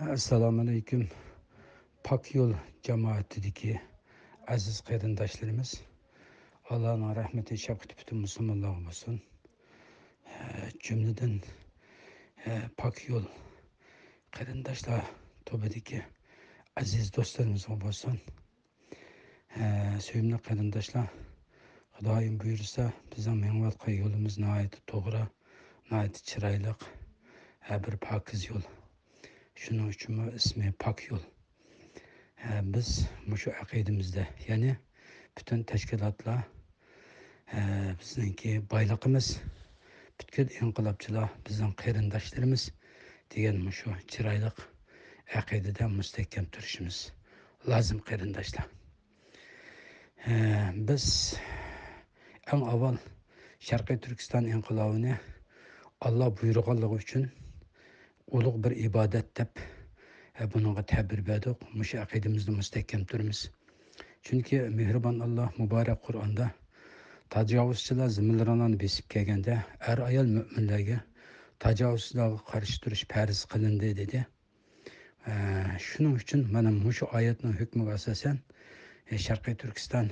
Assalamu Aleyküm. Pak Yol cemaatideki aziz kardeşlerimiz. Allah'ın rahmeti şefkati bütün Müslümanlar olsun. E, ee, cümleden e, Pak Yol kardeşler tobedeki aziz dostlarımız olsun. E, ee, sevimli kardeşler, Xudayim buyursa bizim menvatqa yolumuz nayeti doğru, nayeti çıraylık, her bir pakiz yol. shuning uchunmi ismi pok yo'l biz shu aqidamizda ya'ni butun tashkilotlar bizniki boyligimiz butkul inqilobchilar bizning qarindoshlarimiz degan shu chiroyli aqidada mustahkam turishimiz lozim qarindoshlar biz eng avval sharqiy turkiston inqilobini olloh buyurganligi uchun ulug' bir ibodat deb e, buningga tabir berdik mushu aqidamizni mustahkam turmiz chunki mehribon alloh muborak qur'onda tajovuzchilar zimilronani besib kelganda er ayol mo'minlarga tajovuzchilarga qarshi turish farz qilindi dedi shuning e, uchun mana shu oyatni hukmiga asosan sharqiy e, turkiston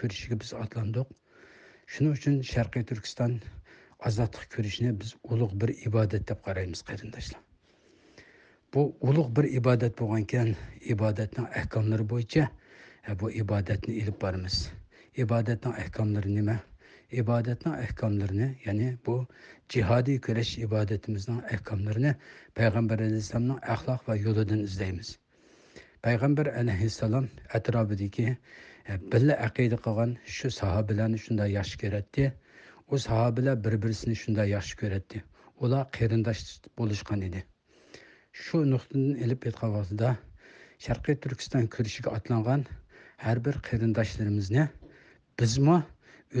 ko'rishiga biz otlandik shuning uchun sharqiy turkiston ozodlik ko'rishni biz ulug' bir ibodat deb qaraymiz qarindoshlar bu ulug' bir ibodat bo'lgan ekan ibodatning ahkomlari bo'yicha e, bu ibodatni ilib boramiz ibodatning ahkomlari nima ibodatning ahkomlarini ya'ni bu jihodiy kurash ibodatimizning ahkomlarini payg'ambar alayhissalomning axloq va yo'lidan izlaymiz payg'ambar alayhissalom atrofidagi e, birga aqida qilgan shu sahobalarni shunday yaxshi ko'ratdi u sahobalar bir birisini shunday yaxshi ko'ratdi ular qarindosh bo'lishgan edi shu nuqtadan ilib e'tiqodida sharqiy turkiston kurishiga otlangan har bir qarindoshlarimizni bizmi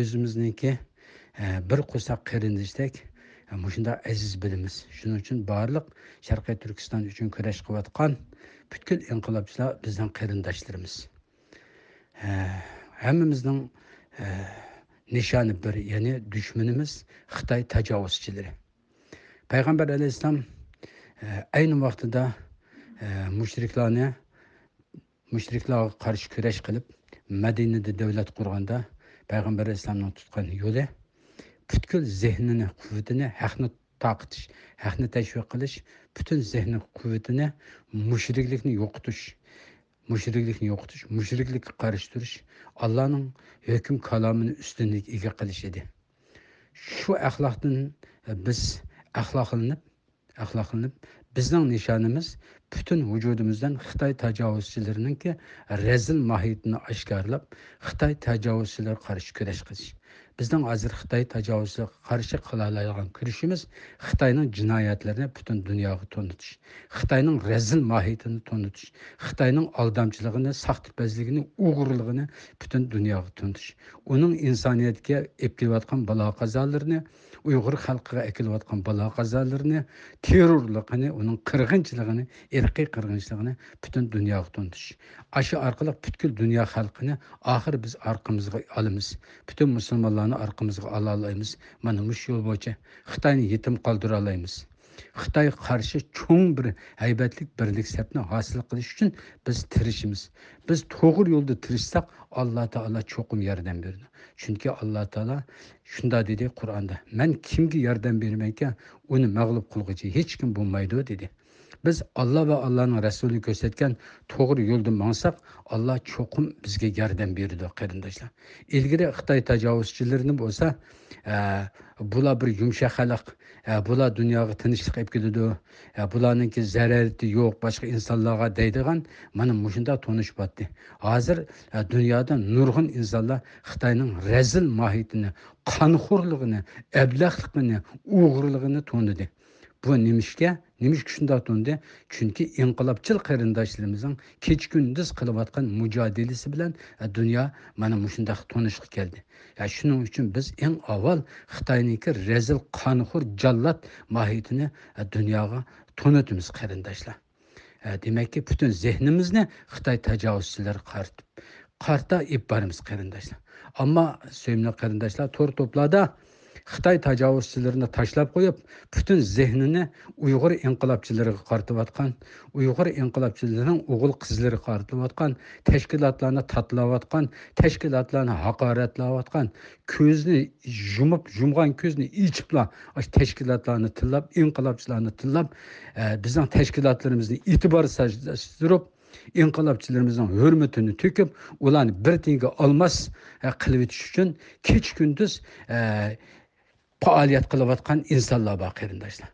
o'zimizniki e, bir qo'saq qarindoshdek e, shunda aziz bilamiz shuning uchun barliq sharqiy turkiston uchun kurash qilayotgan butkul inqilobchilar bizning qarindoshlarimiz e, hammamizning nishoni bir ya'ni dushmanimiz xitoy tajovuzchilari payg'ambar alayhissalom ayni vaqtida e, mushriklarni mushriklarga qarshi kurash qilib madinada davlat qurganda payg'ambar islomning tutgan yo'li butkul zehnini quvvatini haqni toqitish haqni tashviq qilish butun zehni quvvatini mushriklikni yo'qotish mushriklikni yo'qotish mushriklikka qarshi turish allohning hukm kalomini ustunlik ega qilish edi shu axloqdan e, biz axloqlanib axloq bizning nishonimiz butun vujudimizdan xitoy tajovuzchilarininki razil mohiyatini oshkorlab xitoy tajovuzchilar qarshi kurash qilish bizning hozir xitoy tajovuziga qarshi qila oladigan kurashimiz xitoyning jinoyatlarini butun dunyoga tunitish xitoyning razil mohiyatini tunitish xitoyning aldamchiligini saxtipazligini o'g'irligini butun dunyoga tunitish uning insoniyatga ep balo qazolarini uyg'ur xalqiga akilayotgan balo qazolarni terrorligini uning qirg'inchiligini irqiy qirg'inchiligini butun dunyoga tuntish ashu orqali butkul dunyo xalqini oxiri biz orqamizga olamiz butun musulmonlarni orqamizga ola mana mush yo'l bo'yicha xitoyni yetim qoldira olamiz xitoy qarshi cho'ng bir haybatlik birlik sapni hosil qilish uchun biz tirishimiz biz to'g'ri yo'lda tirishsak alloh taolo cho'qim yordam berdi chunki alloh taolo shunda dedi qur'onda man kimga yordam bermaykan uni mag'lub qilg'uchi hech kim bo'lmaydi dedi biz olloh va allohning rasuli ko'rsatgan to'g'ri yo'lda mansak alloh cho'qim bizga yordam berdi qarindoshlar ilgari xitoy tajovuzchilarini bo'lsa e, bular bir yumshoq xalq e, bular dunyoga tinchlik olib keladi bularniki e, bularninki yo'q boshqa insonlarga deydigan mana mushunda tonishib hozir dunyoda nurg'un insonlar xitoyning razil mohiyatini qonxo'rlig'ini ablahligini o'g'rilig'ini tonidi bu nimishga nimish shundoq tundi chunki inqilobchil qarindoshlarimizning kech kunduz qilayotgan mujodilasi bilan e, dunyo mana mushundoq tunishga keldi ya shuning uchun biz eng avval xitoyniki rezil qonxur jallat mohiyatini e, dunyoga tunutimiz qarindoshlar e, demakki butun zehnimizni xitoy tajovuzchilari qartib qarta ib borimiz qarindoshlar ammo suyimli qarindoshlar to'r to'plarda xitoy tajovuzchilarini tashlab qo'yib butun zehnini uyg'ur inqilobchilariga qaratayotgan uyg'ur inqilobchilarining o'g'il qizlari qaratayotgan tashkilotlarni tatlayotgan tashkilotlarni haqoratlayotgan ko'zni yumib yumgan ko'zni ichibla tashkilotlarni tillab inqilobchilarni tillab e, bizning tashkilotlarimizni e'tibor surib inqilobchilarimizning hurmatini to'kib ularni bir tiyinga olmas e, qilib o'tish uchun kech kunduz e, faoliyat qilayotgan insonlar bor qarindoshlar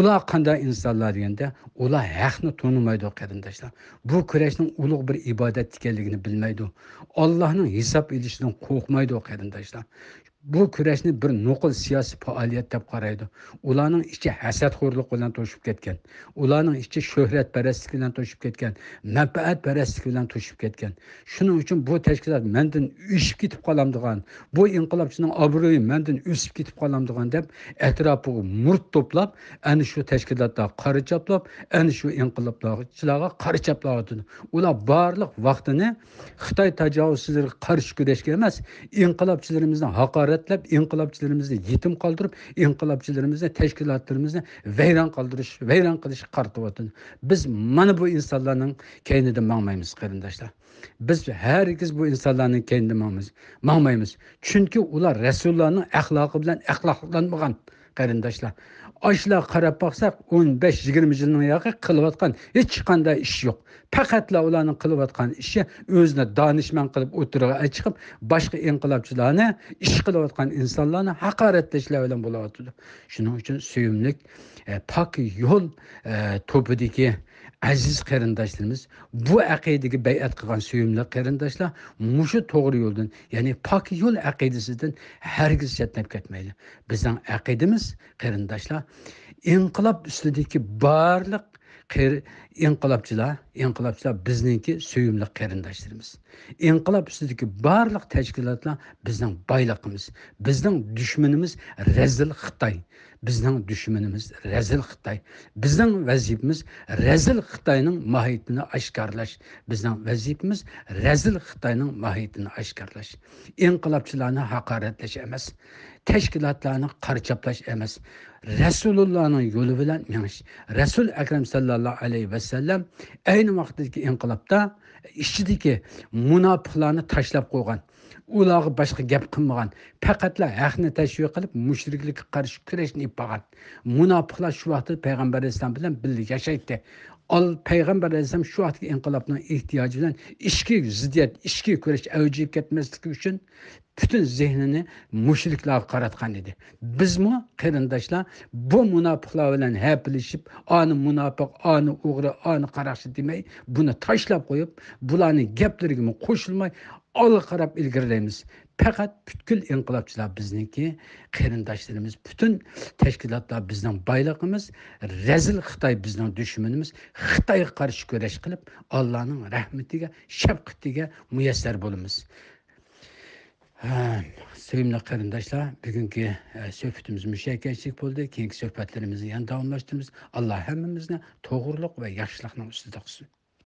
ular qanday insonlar deganda ular haqni tonimaydi qarindoshlar bu kurashning ulug' bir ibodat ekanligini bilmaydi ollohning hisob ilishidan qo'rqmaydi qarindoshlar bu kurashni bir nuqul siyosiy faoliyat deb qaraydi ularning ichi hasadxo'rlik bilan to'shib ketgan ularning ichi shohratparastlik bilan to'shib ketgan manfaatparastlik bilan to'shib ketgan shuning uchun bu tashkilot mandan o'shib ketib degan bu inqilobchining obro'yi mandan o'sib ketib degan deb atrofiga murt to'plab ana shu tashkilotlar qari chaplab ana shu inqilobchilarga qari chaplayotdi ular barliq vaqtini xitoy tajovuzchilariga qarshi kurashga emas inqilobchilarimizni haqorat navbatlab inqilobchilarimizni yetim qoldirib inqilobchilarimizni tashkilotlarimizni vayron qoldirish vayron qilish qartyapti biz mana bu insonlarning kaynida mangmaymiz qarindoshlar biz hargiz bu insonlarning kaynida mangmaymiz chunki ular rasulullohning axloqi bilan axloqlanmagan qarindoshlar ashlar qarab boqsak o'n besh yigirma yilning yoqi qilayotgan hech qanday ish yo'q faqatla ularni qilayotgan ishi o'zini donishmand qilib o'tirg'a chiqib boshqa inqilobchilarni ish qilayotgan insonlarni haqoratlashlar bilan bo'layotdi shuning uchun suyimlik e, pok yo'l e, to'pidagi aziz qarindoshlarimiz bu aqidaga bayat qilgan suyumli qarindoshlar mushu to'g'ri yo'ldan ya'ni pok yo'l aqidasidan hargiz chetlab ketmaydi bizning aqidamiz qarindoshlar inqilob ustidagi barliq inqilobchilar inqilobchilar bizningki suyumli qarindoshlarimiz inqilob ustidagi barliq tashkilotlar bizning boyligimiz bizning dushmanimiz razil xitoy bizning dushmanimiz razil xitoy bizning vazifamiz razil xitoyning mohiyatini oshkorlash bizning vazifamiz razil xitoyning mohiyatini oshkorlash inqilobchilarni haqoratlash emas tashkilotlarni qarchaplash emas rasulullohning yo'li bilan minish rasul akram sallallohu alayhi vasallam ayni vaqtdagi inqilobda ichidagi munofiqlarni tashlab qo'ygan ularga boshqa gap qilmagan faqatla haqni tashvi qilib mushriklikka qarshi kurashni ib qolgan munofiqlar shu vaqtda payg'ambar alayhisalom bilan birga yashaydi ol payg'ambar alayhisalom shu vaqtgi inqilobni ehtiyoji bilan ichki ziddiyat ichki kurash avjiga ketmasligi uchun butun zehnini mushriklarga qaratgan edi bizmi qarindoshlar bu munofiqlar bilan haplashib oni munofiq oni o'g'ri oni qaroqchi demay buni tashlab qo'yib bularni gaplariga qo'shilmay olga qarab ilgarilaymiz faqat butkul inqilobchilar bizniki qarindoshlarimiz butun tashkilotlar bizning boyligimiz razil xitoy bizning dushmanimiz xitoyga qarshi kurash qilib allohning rahmatiga shafqatiga muyassar bo'lamiz sevimli qarindoshlar bugungi e, suhbatimiz mushakashlik bo'ldi keyingi suhbatlarimizni yana davomlashtiramiz alloh hammamizni to'g'rilik va yaxshilikni ustida qilsin